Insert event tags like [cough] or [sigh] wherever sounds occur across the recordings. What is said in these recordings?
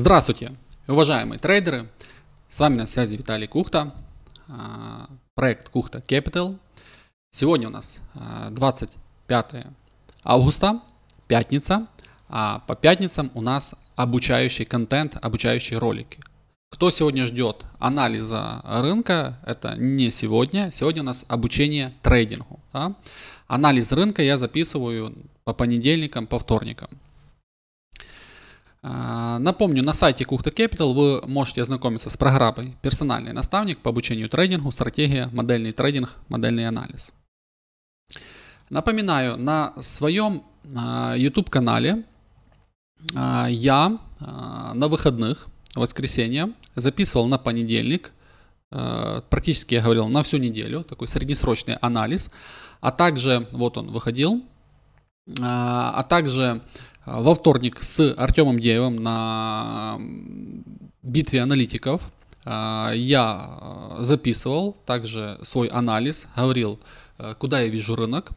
Здравствуйте, уважаемые трейдеры! С вами на связи Виталий Кухта, а, проект Кухта Capital. Сегодня у нас 25 а, августа, пятница. А по пятницам у нас обучающий контент, обучающие ролики. Кто сегодня ждет анализа рынка, это не сегодня. Сегодня у нас обучение трейдингу. Да? Анализ рынка я записываю по понедельникам, по вторникам. А, напомню, на сайте Кухта Capital вы можете ознакомиться с программой «Персональный наставник по обучению трейдингу. Стратегия. Модельный трейдинг. Модельный анализ». Напоминаю, на своем YouTube-канале а, а, я на выходных, воскресенье, записывал на понедельник, практически я говорил на всю неделю, такой среднесрочный анализ, а также, вот он выходил, а, а также а, во вторник с Артемом Деевым на битве аналитиков а, я записывал также свой анализ, говорил, куда я вижу рынок.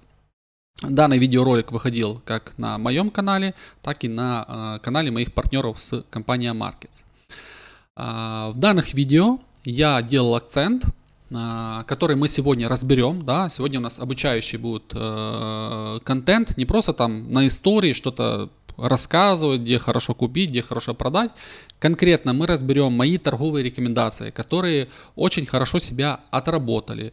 Данный видеоролик выходил как на моем канале, так и на канале моих партнеров с компанией Markets. В данных видео я делал акцент – Э, который мы сегодня разберем. Да? Сегодня у нас обучающий будет э, контент, не просто там на истории что-то рассказывать, где хорошо купить, где хорошо продать. Конкретно мы разберем мои торговые рекомендации, которые очень хорошо себя отработали.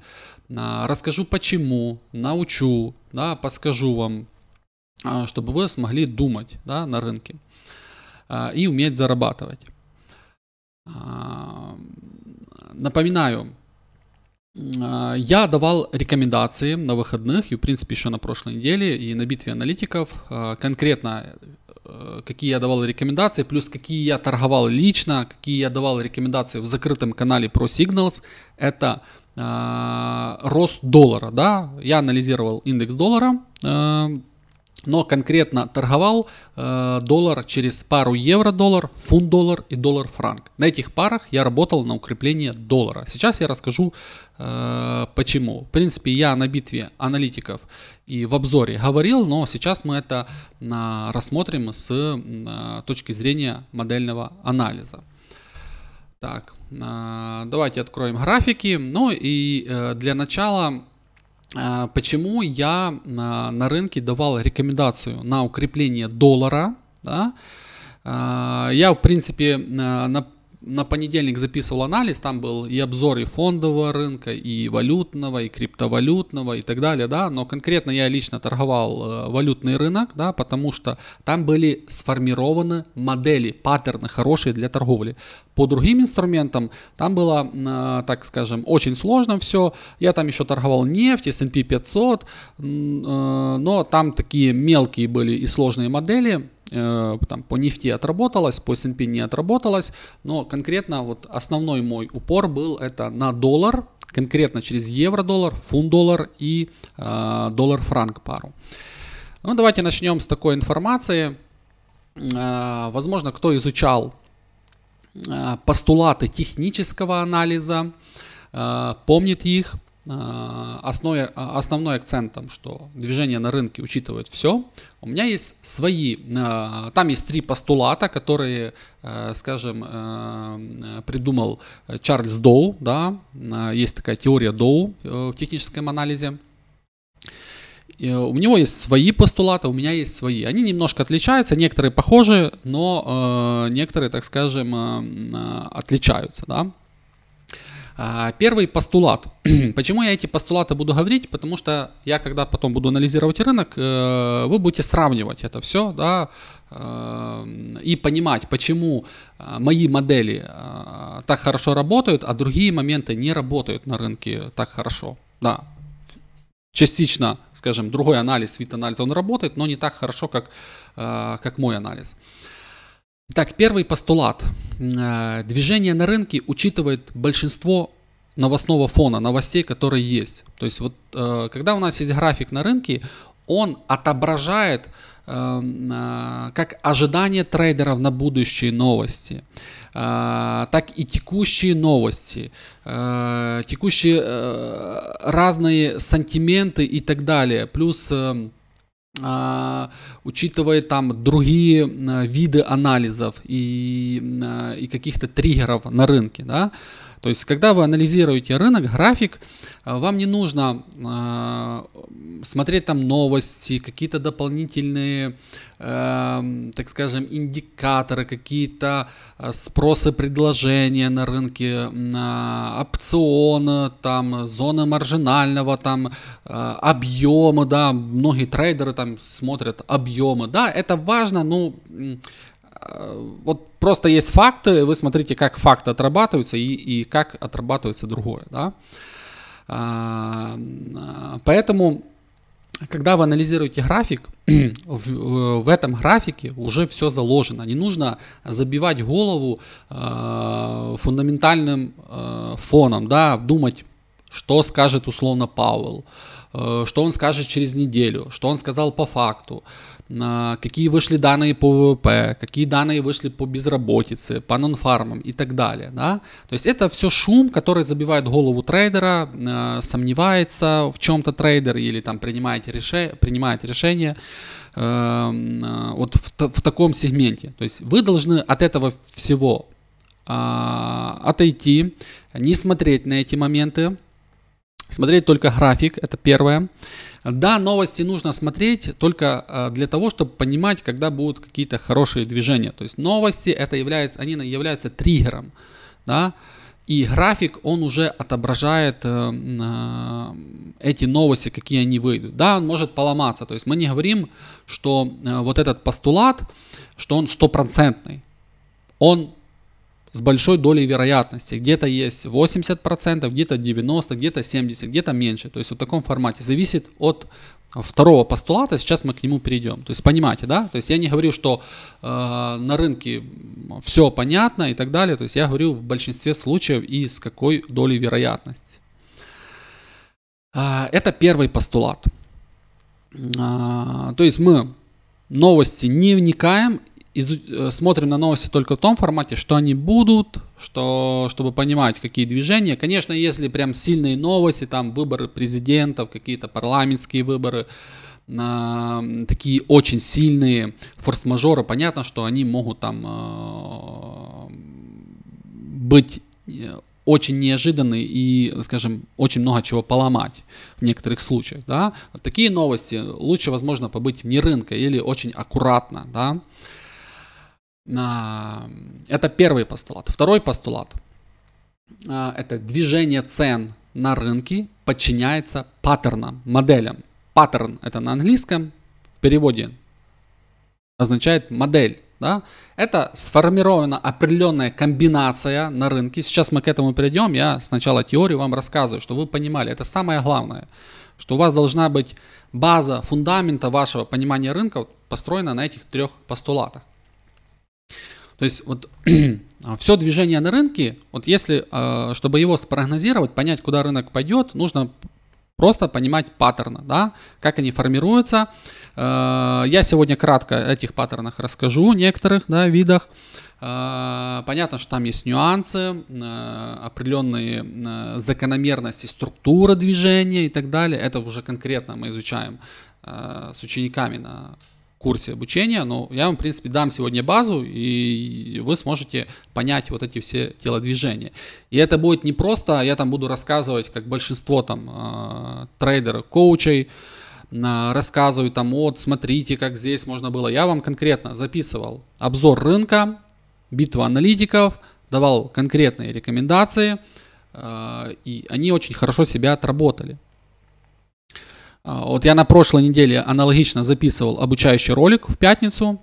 Э, расскажу почему, научу, да, подскажу вам, чтобы вы смогли думать да, на рынке и уметь зарабатывать. Напоминаю, а, я давал рекомендации на выходных и, в принципе, еще на прошлой неделе и на битве аналитиков а, конкретно э, какие я давал рекомендации, плюс какие я торговал лично, какие я давал рекомендации в закрытом канале про Signals. Это а, рост доллара, да, я анализировал индекс доллара, э, но конкретно торговал э, доллар через пару евро-доллар, фунт-доллар и доллар-франк. На этих парах я работал на укрепление доллара. Сейчас я расскажу э, почему. В принципе, я на битве аналитиков и в обзоре говорил, но сейчас мы это э, рассмотрим с э, точки зрения модельного анализа. Так, э, давайте откроем графики. Ну и э, для начала а, почему я а, на рынке давал рекомендацию на укрепление доллара. Да? А, я, в принципе, на на понедельник записывал анализ, там был и обзор и фондового рынка, и валютного, и криптовалютного, и так далее, да, но конкретно я лично торговал э, валютный рынок, да, потому что там были сформированы модели, паттерны хорошие для торговли. По другим инструментам там было, э, так скажем, очень сложно все, я там еще торговал нефть, S&P 500, э, но там такие мелкие были и сложные модели, Э, там, по нефти отработалось, по S&P не отработалось, но конкретно вот основной мой упор был это на доллар, конкретно через евро-доллар, фунт-доллар и э, доллар-франк пару. Ну, давайте начнем с такой информации. Э, возможно, кто изучал э, постулаты технического анализа, э, помнит их – Э, основной, э, основной акцент, там, что движение на рынке учитывает все. У меня есть свои, э, там есть три постулата, которые, скажем, придумал Чарльз Доу, да, есть такая теория Доу в техническом анализе. У него есть свои постулаты, у меня есть свои. Они немножко отличаются, некоторые похожи, но некоторые, так скажем, отличаются, да. А, первый постулат. [clears throat] Почему я эти постулаты буду говорить? Потому что я, когда потом буду анализировать рынок, э, вы будете сравнивать это все, да, э, и понимать, почему э, мои модели так хорошо работают, а другие моменты не работают на рынке так хорошо. Да, частично, скажем, другой анализ, вид анализа, он работает, но не так хорошо, как, как мой анализ. Так первый постулат. Э, движение на рынке учитывает большинство новостного фона, новостей, которые есть. То есть вот э, когда у нас есть график на рынке, он отображает э, как ожидания трейдеров на будущие новости, так и текущие новости, текущие разные сантименты и так далее, плюс а, учитывая там другие э, виды анализов и, э, и каких-то триггеров на рынке, да, то есть, когда вы анализируете рынок, график, а, вам не нужно э, смотреть там новости, какие-то дополнительные, э, так скажем, индикаторы, какие-то а, спросы, предложения на рынке, на опционы, там, зоны маржинального, там, объемы, да, многие трейдеры там смотрят объемы, да, это важно, но вот просто есть факты, вы смотрите, как факты отрабатываются и, и как отрабатывается другое. Да? А, поэтому, когда вы анализируете график, [clears throat] в, в этом графике уже все заложено. Не нужно забивать голову э, фундаментальным э, фоном, да, думать, что скажет условно Пауэлл Э, что он скажет через неделю, что он сказал по факту, э, какие вышли данные по ВВП, какие данные вышли по безработице, по нонфармам и так далее. Да? То есть это все шум, который забивает голову трейдера, э, сомневается в чем-то трейдер или там принимает, решение, принимает решение вот в, в таком сегменте. То есть вы должны от этого всего отойти, не смотреть на эти моменты, Смотреть только график, это первое. Да, новости нужно смотреть только а, для того, чтобы понимать, когда будут какие-то хорошие движения. То есть новости, это является, они являются триггером. Да? И график, он уже отображает э, а, эти новости, какие они выйдут. Да, он может поломаться. То есть мы не говорим, что э, вот этот постулат, что он стопроцентный. Он с большой долей вероятности. Где-то есть 80%, где-то 90%, где-то 70%, где-то меньше. То есть в таком формате. Зависит от э, второго постулата, сейчас мы к нему перейдем. То есть понимаете, да? То есть я не говорю, что э, на рынке все понятно и так далее. То есть я говорю в большинстве случаев и с какой долей вероятности. Э, это первый постулат. Э, то есть мы новости не вникаем изу- э, смотрим на новости только в том формате, что они будут, что, чтобы понимать, какие движения. Конечно, если прям сильные новости, там выборы президентов, какие-то парламентские выборы, э, такие очень сильные форс-мажоры, понятно, что они могут там а, э, быть очень неожиданный и, скажем, очень много чего поломать в некоторых случаях. Да? Такие новости лучше, возможно, побыть вне рынка или очень аккуратно. Да? Это первый постулат. Второй постулат а, – это движение цен на рынке подчиняется паттернам, моделям. Паттерн – это на английском, в переводе означает модель. Да? Это сформирована определенная комбинация на рынке. Сейчас мы к этому перейдем. Я сначала теорию вам рассказываю, чтобы вы понимали. Это самое главное, что у вас должна быть база фундамента вашего понимания рынка построена на этих трех постулатах. То есть вот [clears throat] все движение на рынке, вот если, а, чтобы его спрогнозировать, понять, куда рынок пойдет, нужно просто понимать паттерны, да, как они формируются. А, я сегодня кратко о этих паттернах расскажу, некоторых, да, видах. А, понятно, что там есть нюансы, определенные закономерности структуры движения и так далее. Это уже конкретно мы изучаем с учениками на курсе обучения, но я вам, в принципе, дам сегодня базу, и вы сможете понять вот эти все телодвижения. И это будет не просто, я там буду рассказывать, как большинство там а, трейдеров-коучей, а, рассказывают там, вот, смотрите, как здесь можно было. Я вам конкретно записывал обзор рынка, битва аналитиков, давал конкретные рекомендации, а, и они очень хорошо себя отработали. А, вот я на прошлой неделе аналогично записывал обучающий ролик в пятницу.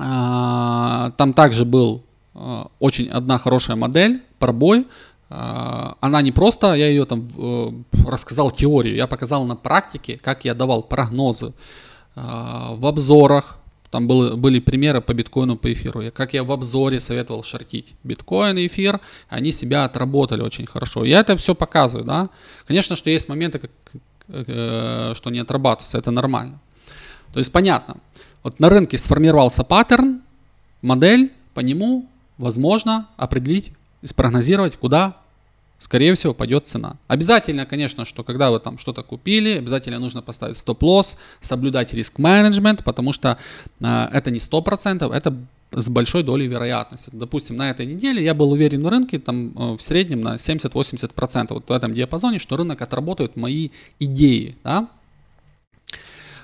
А, там также был а, очень одна хорошая модель, пробой. Она не просто, я ее там э, рассказал теорию, я показал на практике, как я давал прогнозы в обзорах. Там были были примеры по биткоину, по эфиру. Как я в обзоре советовал шортить биткоин и эфир, они себя отработали очень хорошо. Я это все показываю, да. Конечно, что есть моменты, как Э, что не отрабатывается, это нормально. То есть понятно, вот на рынке сформировался паттерн, модель, по нему возможно определить и спрогнозировать, куда, скорее всего, пойдет цена. Обязательно, конечно, что когда вы там что-то купили, обязательно нужно поставить стоп-лосс, соблюдать риск-менеджмент, потому что э, это не 100%, это с большой долей вероятности. Допустим, на этой неделе я был уверен на рынке там э, в среднем на 70-80%, вот в этом диапазоне, что рынок отработает мои идеи, да?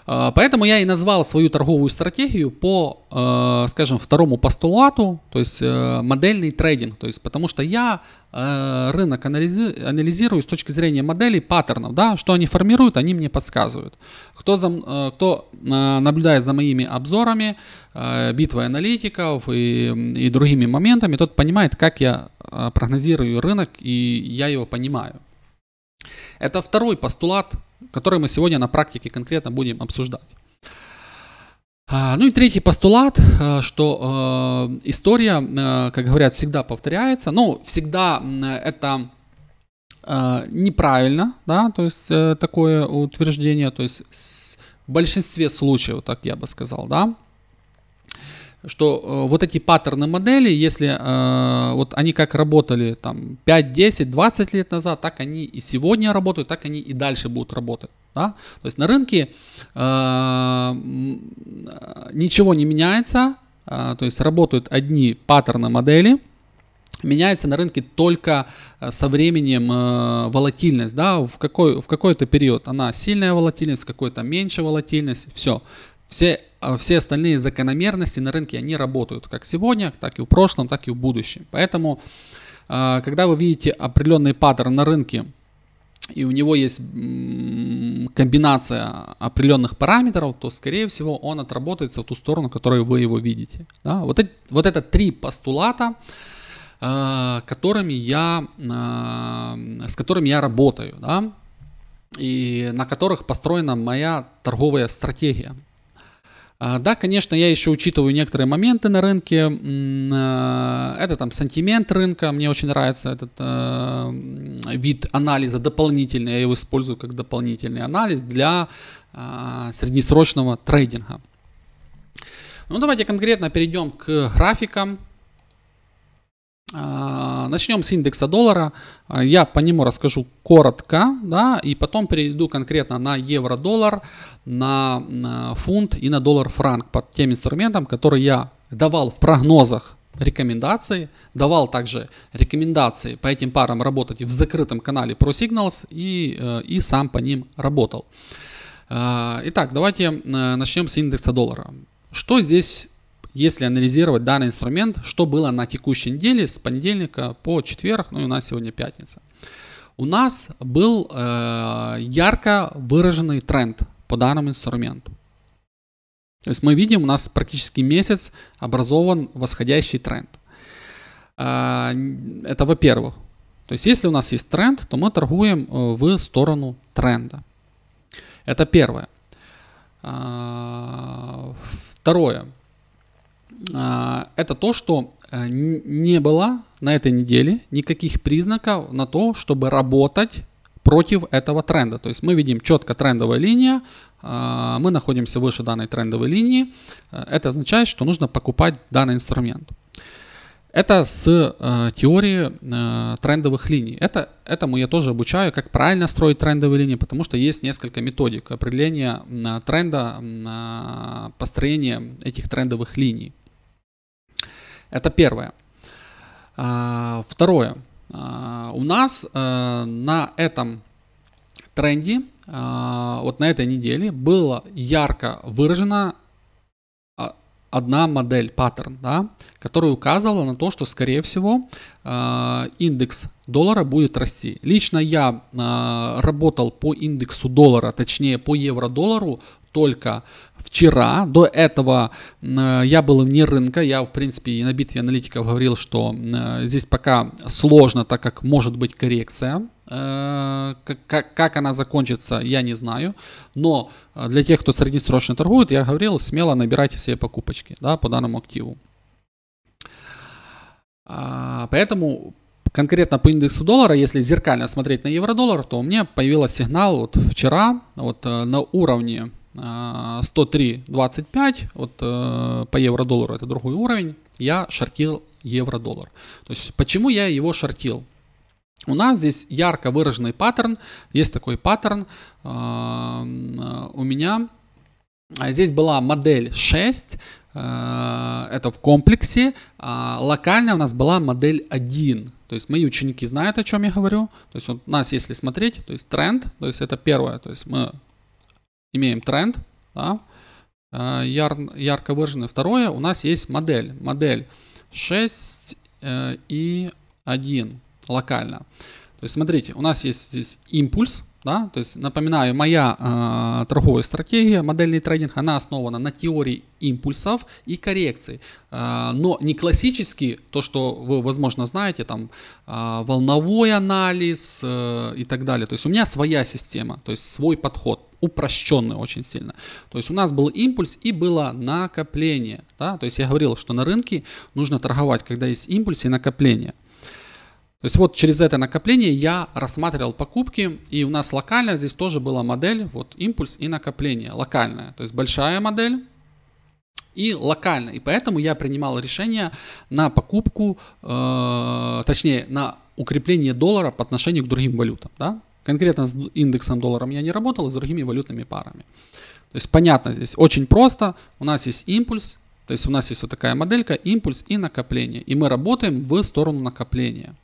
А, поэтому я и назвал свою торговую стратегию по, а, скажем, второму постулату, то есть э, модельный трейдинг, то есть потому что я э, рынок анализирую с точки зрения моделей, паттернов, да, что они формируют, они мне подсказывают. Кто, за, э, кто наблюдает за моими обзорами, битвой аналитиков и, и другими моментами, тот понимает, как я прогнозирую рынок, и я его понимаю. Это второй постулат который мы сегодня на практике конкретно будем обсуждать. А, ну и третий постулат, э, что э, история, э, как говорят, всегда повторяется. Ну, всегда это неправильно, да, то есть такое утверждение, то есть в большинстве случаев, так я бы сказал, да, что э, вот эти паттерны модели, если э, вот они как работали там 5, 10, 20 лет назад, так они и сегодня работают, так они и дальше будут работать. Да? То есть на рынке э, ничего не меняется, то есть работают одни паттерны модели, меняется на рынке только со временем э, волатильность, да, в, какой, в какой-то период она сильная волатильность, в какой-то меньше волатильность, все. Все а все остальные закономерности на рынке, они работают как сегодня, так и в прошлом, так и в будущем. Поэтому, а, когда вы видите определенный паттерн на рынке, и у него есть комбинация определенных параметров, то, скорее всего, он отработается в ту сторону, в которой вы его видите. Да? Вот, эти, вот это три постулата, а, которыми я, с которыми я работаю, да? и на которых построена моя торговая стратегия. А, да, конечно, я еще учитываю некоторые моменты на рынке. А, это там сантимент рынка. Мне очень нравится этот э, вид анализа дополнительный. Я его использую как дополнительный анализ для э, среднесрочного трейдинга. Ну, давайте конкретно перейдем к графикам. А, начнем с индекса доллара. А, я по нему расскажу коротко, да, и потом перейду конкретно на евро-доллар, на, фунт и на доллар-франк под тем инструментом, который я давал в прогнозах рекомендации, давал также рекомендации по этим парам работать в закрытом канале ProSignals и, э, и сам по ним работал. А, итак, давайте э, начнем с индекса доллара. Что здесь если анализировать данный инструмент, что было на текущей неделе с понедельника по четверг, ну и у нас сегодня пятница. У нас был э, ярко выраженный тренд по данному инструменту. То есть мы видим, у нас практически месяц образован восходящий тренд. Э, это во-первых. То есть если у нас есть тренд, то мы торгуем э, в сторону тренда. Это первое. Э, второе. А, это то, что э, не было на этой неделе никаких признаков на то, чтобы работать против этого тренда. То есть мы видим четко трендовая линия, а, мы находимся выше данной трендовой линии. Э, это означает, что нужно покупать данный инструмент. Это с э, теории э, трендовых линий. Это, этому я тоже обучаю, как правильно строить трендовые линии, потому что есть несколько методик определения э, тренда, э, построения этих трендовых линий. Это первое. А, второе. А, у нас э, на этом тренде, а, вот на этой неделе, было ярко выражена одна модель, паттерн, да, которая указывала на то, что, скорее всего, индекс доллара будет расти. Лично я работал по индексу доллара, точнее по евро-доллару только вчера. До этого э, я был вне рынка. Я, в принципе, и на битве аналитиков говорил, что э, здесь пока сложно, так как может быть коррекция. Э, как, как она закончится, я не знаю. Но для тех, кто среднесрочно торгует, я говорил, смело набирайте себе покупочки да, по данному активу. А, поэтому конкретно по индексу доллара, если зеркально смотреть на евро-доллар, то у меня появился сигнал вот вчера вот на уровне 103.25, вот э, по евро-доллару это другой уровень, я шортил евро-доллар. То есть почему я его шортил? У нас здесь ярко выраженный паттерн, есть такой паттерн, э, у меня а, здесь была модель 6, э, это в комплексе, а локально у нас была модель 1, то есть мои ученики знают, о чем я говорю. То есть у нас, если смотреть, то есть тренд, то есть это первое, то есть мы имеем тренд, да, э, яр, ярко выраженный. Второе, у нас есть модель. Модель 6 э, и 1 локально. То есть смотрите, у нас есть здесь импульс, да, то есть напоминаю, моя э, торговая стратегия, модельный трейдинг, она основана на теории импульсов и коррекций, э, но не классический, то, что вы, возможно, знаете, там э, волновой анализ э, и так далее. То есть у меня своя система, то есть свой подход, упрощенный очень сильно. То есть у нас был импульс и было накопление. Да? То есть я говорил, что на рынке нужно торговать, когда есть импульс и накопление. То есть вот через это накопление я рассматривал покупки, и у нас локально здесь тоже была модель, вот импульс и накопление, локальная, то есть большая модель, и локально. И поэтому я принимал решение на покупку, э, точнее, на укрепление доллара по отношению к другим валютам. Да? Конкретно с индексом долларом я не работал, и а с другими валютными парами. То есть понятно здесь, очень просто. У нас есть импульс, то есть у нас есть вот такая моделька, импульс и накопление. И мы работаем в сторону накопления.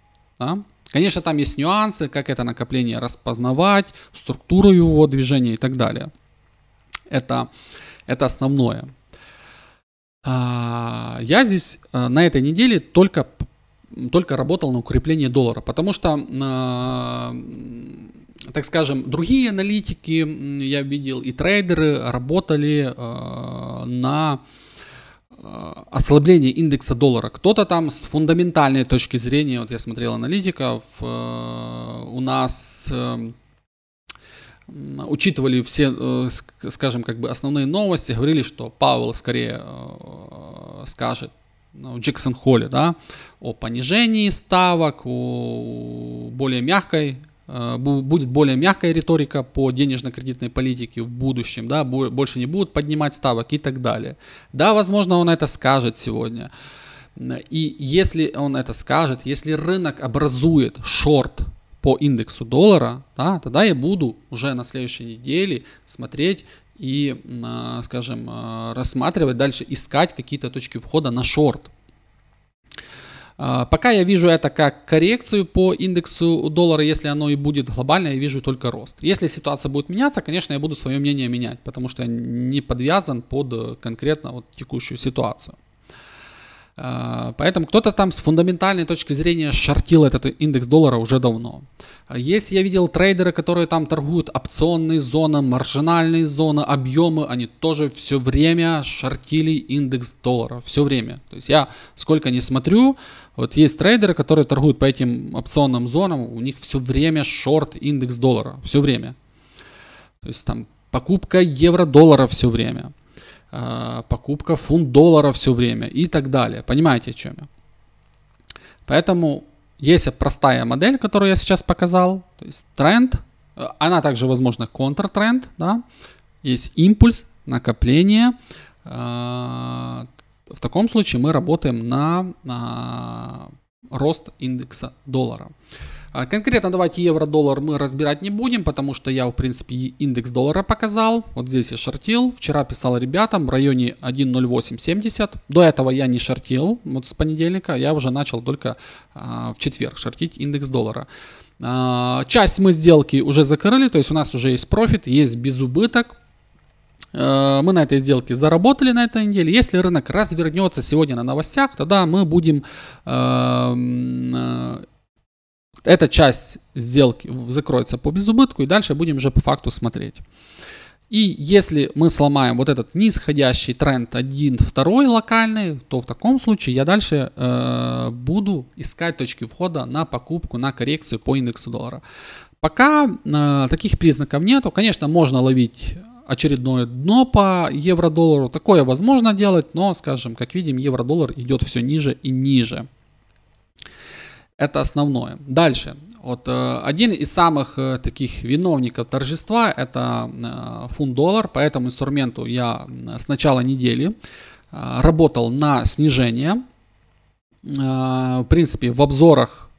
Да? Конечно, там есть нюансы, как это накопление распознавать, структуру его движения и так далее. Это, это основное. А, я здесь э, на этой неделе только только работал на укрепление доллара, потому что, а, так скажем, другие аналитики, я видел, и трейдеры работали а, на а, ослабление индекса доллара. Кто-то там с фундаментальной точки зрения, вот я смотрел аналитиков, у нас учитывали все, э, скажем, как бы основные новости, говорили, что Пауэлл скорее э, скажет ну, Джексон Холле, да, о понижении ставок, о более мягкой э, будет более мягкая риторика по денежно-кредитной политике в будущем, да, больше не будут поднимать ставок и так далее. Да, возможно, он это скажет сегодня. И если он это скажет, если рынок образует шорт по индексу доллара, да, тогда я буду уже на следующей неделе смотреть и, а, скажем, а, рассматривать дальше, искать какие-то точки входа на шорт. А, пока я вижу это как коррекцию по индексу доллара, если оно и будет глобально, я вижу только рост. Если ситуация будет меняться, конечно, я буду свое мнение менять, потому что я не подвязан под конкретно вот текущую ситуацию. А, поэтому кто-то там с фундаментальной точки зрения шортил этот индекс доллара уже давно. А есть, я видел трейдеры, которые там торгуют опционные зоны, маржинальные зоны, объемы. Они тоже все время шортили индекс доллара. Все время. То есть я сколько не смотрю, вот есть трейдеры, которые торгуют по этим опционным зонам, у них все время шорт индекс доллара. Все время. То есть там покупка евро-доллара все время. А, покупка фунт-доллара все время и так далее. Понимаете, о чем я? Поэтому есть простая модель, которую я сейчас показал, то есть тренд, а, она также, возможно, контртренд, да, есть импульс, накопление. А, в таком случае мы работаем на, на рост индекса доллара. А конкретно давайте евро-доллар мы разбирать не будем, потому что я, в принципе, индекс доллара показал. Вот здесь я шортил. Вчера писал ребятам в районе 1.0870. До этого я не шортил, вот с понедельника. Я уже начал только а, в четверг шортить индекс доллара. А, часть мы сделки уже закрыли, то есть у нас уже есть профит, есть безубыток. Мы на этой сделке заработали на этой неделе. Если рынок развернется сегодня на новостях, тогда мы будем эта часть сделки закроется по безубытку, и дальше будем уже по факту смотреть. И если мы сломаем вот этот нисходящий тренд 1, 2 локальный, то в таком случае я дальше э, буду искать точки входа на покупку, на коррекцию по индексу доллара. Пока э, таких признаков нету. Конечно, можно ловить очередное дно по евро-доллару. Такое возможно делать, но, скажем, как видим, евро-доллар идет все ниже и ниже. Это основное. Дальше. Вот э, один из самых э, таких виновников торжества это э, фунт-доллар, по этому инструменту я с начала недели работал на снижение. В принципе, в обзорах,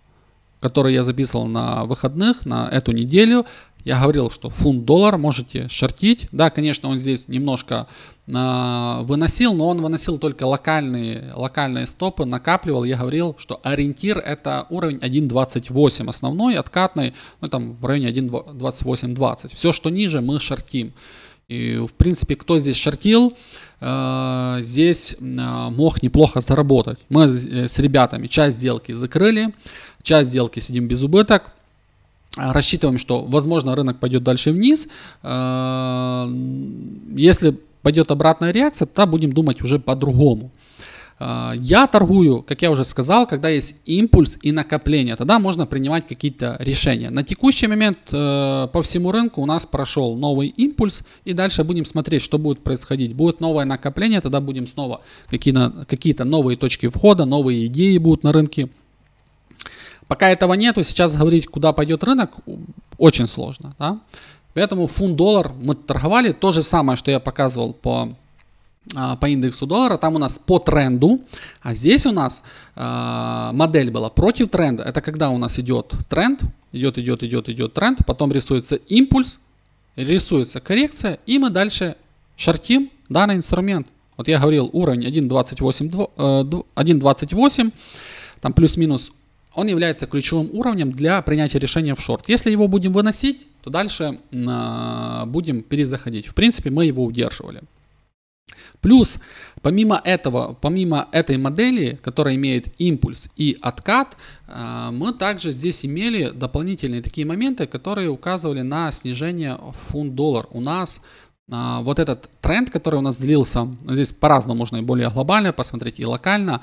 которые я записывал на выходных, на эту неделю, я говорил, что фунт-доллар можете шортить. Да, конечно, он здесь немножко э, выносил, но он выносил только локальные, локальные стопы, накапливал. Я говорил, что ориентир это уровень 1.28 основной, откатный, ну там в районе 1.28.20. Все, что ниже, мы шортим. И, в принципе, кто здесь шортил, а, здесь а, мог неплохо заработать. Мы э, с ребятами часть сделки закрыли, часть сделки сидим без убыток. А, рассчитываем, что, возможно, рынок пойдет дальше вниз. А, если пойдет обратная реакция, то будем думать уже по-другому. А, я торгую, как я уже сказал, когда есть импульс и накопление, тогда можно принимать какие-то решения. На текущий момент э, по всему рынку у нас прошел новый импульс, и дальше будем смотреть, что будет происходить. Будет новое накопление, тогда будем снова какие-то новые точки входа, новые идеи будут на рынке Пока этого нету, сейчас говорить, куда пойдет рынок, очень сложно. Да? Поэтому фунт-доллар мы торговали. То же самое, что я показывал по а, по индексу доллара, там у нас по тренду, а здесь у нас э, модель была против тренда. Это когда у нас идет тренд, идет, идет, идет, идет тренд, потом рисуется импульс, рисуется коррекция, и мы дальше шортим данный инструмент. Вот я говорил уровень 1.28, 1.28 э, там плюс-минус он является ключевым уровнем для принятия решения в шорт. Если его будем выносить, то дальше а, будем перезаходить. В принципе, мы его удерживали. Плюс, помимо этого, помимо этой модели, которая имеет импульс и откат, а, мы также здесь имели дополнительные такие моменты, которые указывали на снижение фунт-доллар. У нас а, вот этот тренд, который у нас длился, здесь по-разному можно и более глобально посмотреть, и локально,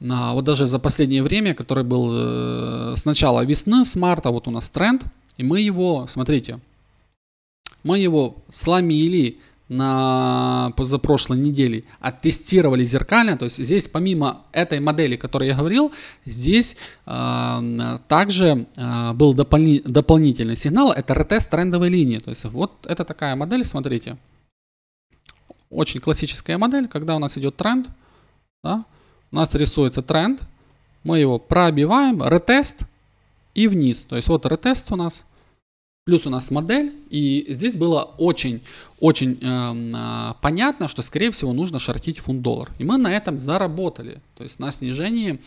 на вот даже за последнее время, который был э, с начала весны, с марта, вот у нас тренд, и мы его, смотрите, мы его сломили на позапрошлой неделе, оттестировали зеркально, то есть здесь помимо этой модели, о которой я говорил, здесь э, также э, был дополни, дополнительный сигнал, это ретест трендовой линии, то есть вот это такая модель, смотрите, очень классическая модель, когда у нас идет тренд, да, у нас рисуется тренд, мы его пробиваем, ретест и вниз. То есть вот ретест у нас, плюс у нас модель, и здесь было очень-очень э, эм, а, понятно, что, скорее всего, нужно шортить фунт-доллар. И мы на этом заработали, то есть на снижении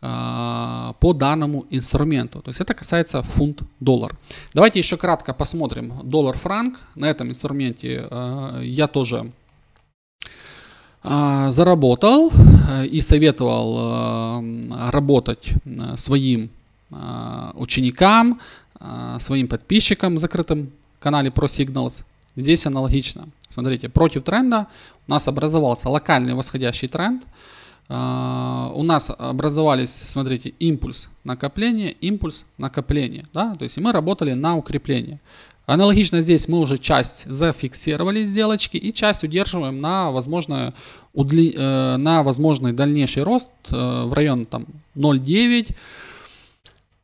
э, по данному инструменту. То есть это касается фунт-доллар. Давайте еще кратко посмотрим доллар-франк. На этом инструменте э, я тоже а, заработал. Э, и советовал э, работать э, своим ученикам, своим подписчикам в закрытом канале ProSignals. Здесь аналогично. Смотрите, против тренда у нас образовался локальный восходящий тренд – а, у нас образовались, смотрите, импульс накопления, импульс накопления. Да? То есть мы работали на укрепление. Аналогично здесь мы уже часть зафиксировали сделочки и часть удерживаем на, возможное, удли... Э, на возможный дальнейший рост э, в район там 0,9,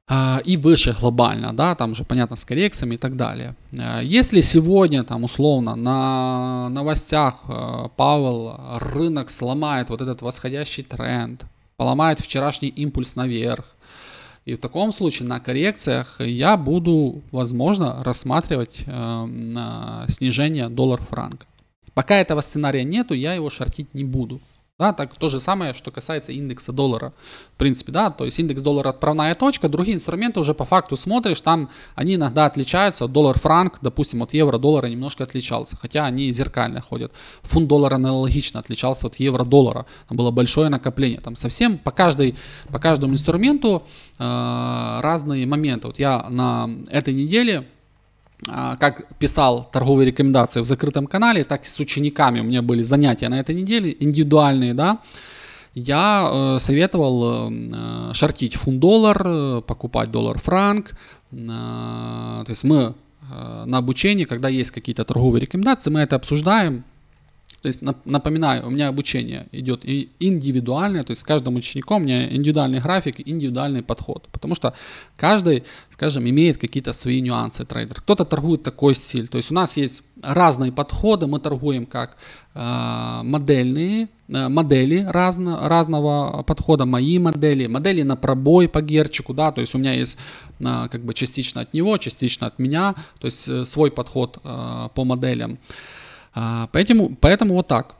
а, и выше глобально, да, там уже понятно, с коррекциями и так далее. А, если сегодня, там, условно, на новостях а, Павел рынок сломает вот этот восходящий тренд, поломает вчерашний импульс наверх, и в таком случае на коррекциях я буду, возможно, рассматривать э, снижение доллар-франк. Пока этого сценария нету, я его шортить не буду. Да, так то же самое, что касается индекса доллара. В принципе, да, то есть индекс доллара отправная точка, другие инструменты уже по факту смотришь, там они иногда отличаются, доллар-франк, допустим, от евро-доллара немножко отличался, хотя они зеркально ходят. Фунт доллара аналогично отличался от евро-доллара, там было большое накопление, там совсем по, каждой, по каждому инструменту э, разные моменты. Вот я на этой неделе а, как писал торговые рекомендации в закрытом канале, так и с учениками у меня были занятия на этой неделе, индивидуальные, да, я э, советовал э, э, шортить фунт-доллар, покупать доллар-франк, то есть мы на обучении, когда есть какие-то торговые рекомендации, мы это обсуждаем, то есть, напоминаю, у меня обучение идет индивидуальное, то есть с каждым учеником у меня индивидуальный график, индивидуальный подход, потому что каждый, скажем, имеет какие-то свои нюансы трейдер. Кто-то торгует такой стиль, то есть у нас есть разные подходы, мы торгуем как а, модельные, э, модели разно, разного подхода, мои модели, модели на пробой по герчику, да, то есть у меня есть а, как бы частично от него, частично от меня, то есть э, свой подход а, по моделям. А, поэтому, поэтому вот так.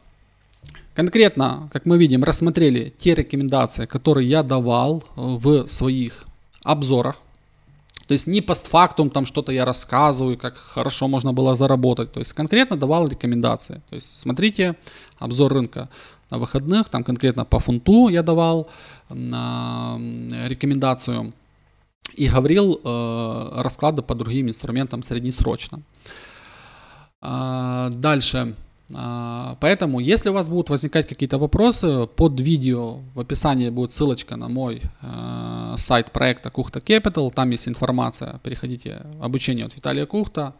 Конкретно, как мы видим, рассмотрели те рекомендации, которые я давал э, в своих обзорах. То есть не постфактум там что-то я рассказываю, как хорошо можно было заработать. То есть конкретно давал рекомендации. То есть смотрите обзор рынка на выходных, там конкретно по фунту я давал рекомендацию и говорил э, расклады по другим инструментам среднесрочно. А, дальше. А, поэтому, если у вас будут возникать какие-то вопросы, под видео в описании будет ссылочка на мой а, сайт проекта Кухта Capital. Там есть информация. Переходите обучение от Виталия Кухта.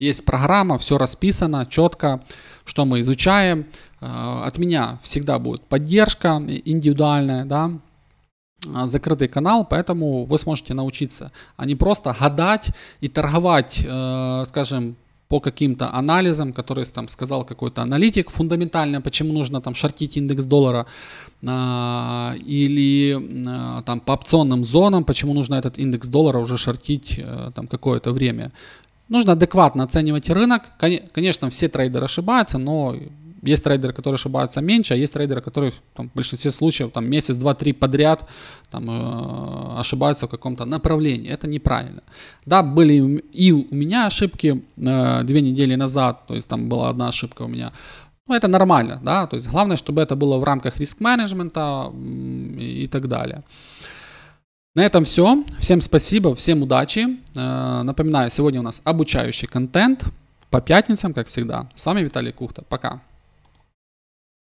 Есть программа, все расписано четко, что мы изучаем. от меня всегда будет поддержка индивидуальная, да, закрытый канал, поэтому вы сможете научиться, а не просто гадать и торговать, э, скажем, по каким-то анализам, которые там сказал какой-то аналитик фундаментально, почему нужно там шортить индекс доллара, э, или э, там по опционным зонам, почему нужно этот индекс доллара уже шортить э, там какое-то время. Нужно адекватно оценивать рынок. Конечно, все трейдеры ошибаются, но есть трейдеры, которые ошибаются меньше, а есть трейдеры, которые там, в большинстве случаев там, месяц, два, три подряд там, э, ошибаются в каком-то направлении. Это неправильно. Да, были и у меня ошибки э, две недели назад, то есть там была одна ошибка у меня. Ну, это нормально, да, то есть главное, чтобы это было в рамках риск-менеджмента и так далее. На этом все. Всем спасибо, всем удачи. Э, напоминаю, сегодня у нас обучающий контент по пятницам, как всегда. С вами Виталий Кухта. Пока.